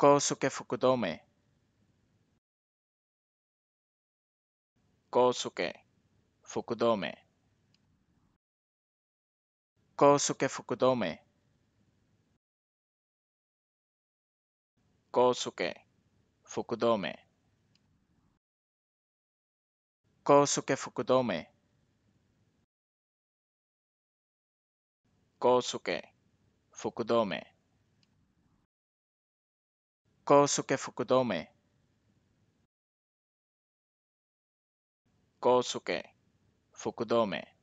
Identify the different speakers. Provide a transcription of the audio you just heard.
Speaker 1: 高速福留高速福留高速福留高速福留高速福留高速福留 Kosuke Fukudome Kosuke Fukudome